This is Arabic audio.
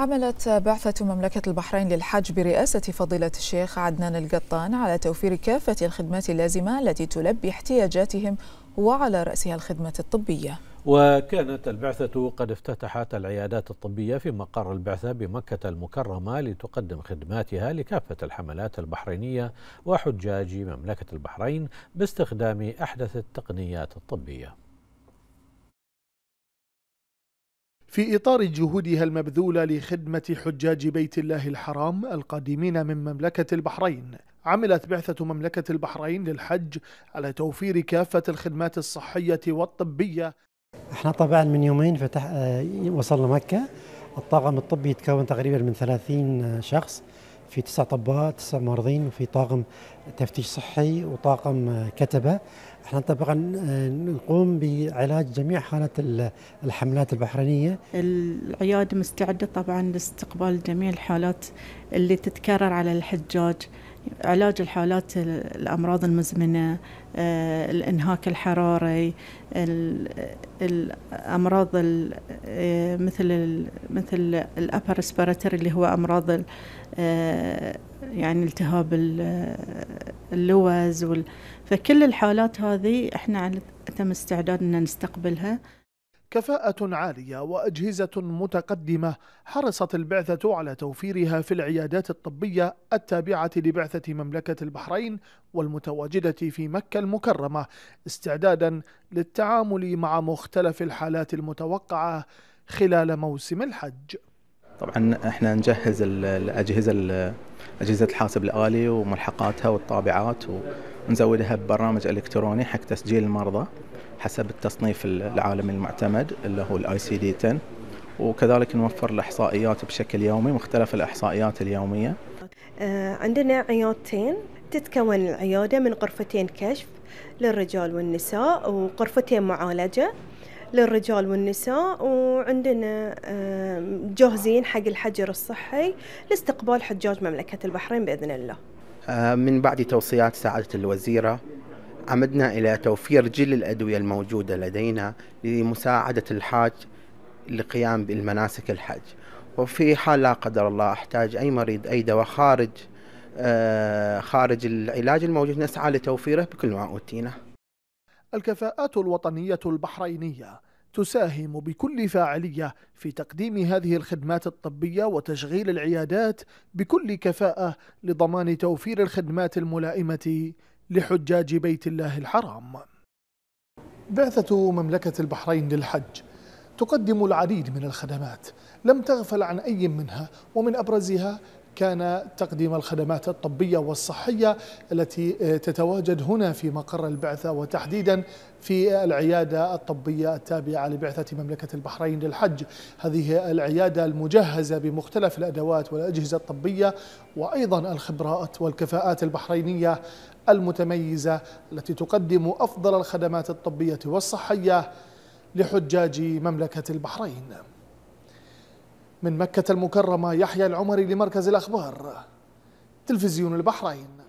عملت بعثة مملكة البحرين للحج برئاسة فضيلة الشيخ عدنان القطان على توفير كافة الخدمات اللازمة التي تلبي احتياجاتهم وعلى رأسها الخدمة الطبية وكانت البعثة قد افتتحت العيادات الطبية في مقر البعثة بمكة المكرمة لتقدم خدماتها لكافة الحملات البحرينية وحجاج مملكة البحرين باستخدام أحدث التقنيات الطبية في إطار جهودها المبذولة لخدمة حجاج بيت الله الحرام القادمين من مملكة البحرين عملت بعثة مملكة البحرين للحج على توفير كافة الخدمات الصحية والطبية احنا طبعا من يومين فتح آه، وصلنا مكة الطاقم الطبي يتكون تقريبا من 30 شخص في تسع طباء تسع معرضين وفي طاقم تفتيش صحي وطاقم آه، كتبة احنا طبعا آه، نقوم بعلاج جميع حالات الحملات البحرينية العيادة مستعدة طبعا لاستقبال جميع الحالات اللي تتكرر على الحجاج علاج الحالات الأمراض المزمنة آه، الإنهاك الحراري الأمراض آه، مثل مثل الأبر اللي هو أمراض آه، يعني التهاب اللوز فكل الحالات هذه احنا تم استعداد ان نستقبلها كفاءة عالية وأجهزة متقدمة حرصت البعثة على توفيرها في العيادات الطبية التابعة لبعثة مملكة البحرين والمتواجدة في مكة المكرمة استعدادا للتعامل مع مختلف الحالات المتوقعة خلال موسم الحج طبعا احنا نجهز الاجهزه اجهزه الحاسب الالي وملحقاتها والطابعات و... نزودها ببرنامج الكتروني حق تسجيل المرضى حسب التصنيف العالمي المعتمد اللي هو الاي سي دي 10 وكذلك نوفر الاحصائيات بشكل يومي مختلف الاحصائيات اليوميه آه، عندنا عيادتين تتكون العياده من غرفتين كشف للرجال والنساء وغرفتين معالجه للرجال والنساء وعندنا آه، جاهزين حق الحجر الصحي لاستقبال حجاج مملكه البحرين باذن الله آه، من بعد توصيات سعادة الوزيرة عمدنا إلى توفير جل الأدوية الموجودة لدينا لمساعدة الحاج لقيام بالمناسك الحج وفي حال لا قدر الله احتاج أي مريض أي دواء خارج آه، خارج العلاج الموجود نسعى لتوفيره بكل ما أوتينا الكفاءات الوطنية البحرينية تساهم بكل فاعلية في تقديم هذه الخدمات الطبية وتشغيل العيادات بكل كفاءة لضمان توفير الخدمات الملائمة لحجاج بيت الله الحرام بعثة مملكة البحرين للحج تقدم العديد من الخدمات لم تغفل عن أي منها ومن أبرزها كان تقديم الخدمات الطبية والصحية التي تتواجد هنا في مقر البعثة وتحديدا في العيادة الطبية التابعة لبعثة مملكة البحرين للحج هذه العيادة المجهزة بمختلف الأدوات والأجهزة الطبية وأيضا الخبرات والكفاءات البحرينية المتميزة التي تقدم أفضل الخدمات الطبية والصحية لحجاج مملكة البحرين من مكة المكرمة يحيى العمري لمركز الأخبار تلفزيون البحرين